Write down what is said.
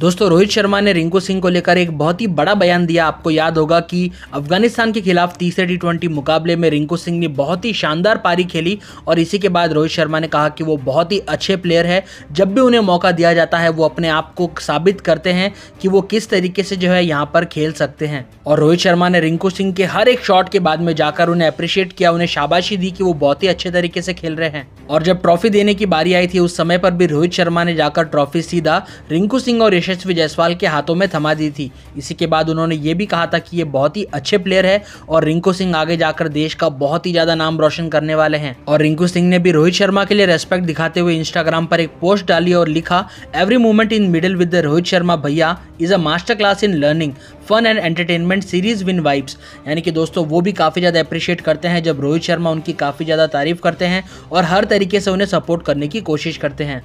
दोस्तों रोहित शर्मा ने रिंकू सिंह को लेकर एक बहुत ही बड़ा बयान दिया आपको याद होगा कि अफगानिस्तान के खिलाफ तीसरे टी ट्वेंटी मुकाबले में रिंकू सिंह ने बहुत ही शानदार पारी खेली और इसी के बाद रोहित शर्मा ने कहा कि वो बहुत ही अच्छे प्लेयर है जब भी उन्हें मौका दिया जाता है वो अपने आप को साबित करते हैं कि वो किस तरीके से जो है यहाँ पर खेल सकते हैं और रोहित शर्मा ने रिंकू सिंह के हर एक शॉट के बाद में जाकर उन्हें अप्रिशिएट किया उन्हें शाबाशी दी कि वो बहुत ही अच्छे तरीके से खेल रहे हैं और जब ट्रॉफी देने की बारी आई थी उस समय पर भी रोहित शर्मा ने जाकर ट्रॉफी सीधा रिंकू सिंह और यशस्वी जायसवाल के हाथों में थमा दी थी इसी के बाद उन्होंने ये भी कहा था कि ये बहुत ही अच्छे प्लेयर है और रिंकू सिंह आगे जाकर देश का बहुत ही ज़्यादा नाम रोशन करने वाले हैं और रिंकू सिंह ने भी रोहित शर्मा के लिए रेस्पेक्ट दिखाते हुए इंस्टाग्राम पर एक पोस्ट डाली और लिखा every movement in middle with Rohit Sharma भैया is a master class in learning fun and entertainment series win vibes यानी कि दोस्तों वो भी काफ़ी ज़्यादा अप्रिशिएट करते हैं जब रोहित शर्मा उनकी काफ़ी ज़्यादा तारीफ करते हैं और हर तरीके से उन्हें सपोर्ट करने की कोशिश करते हैं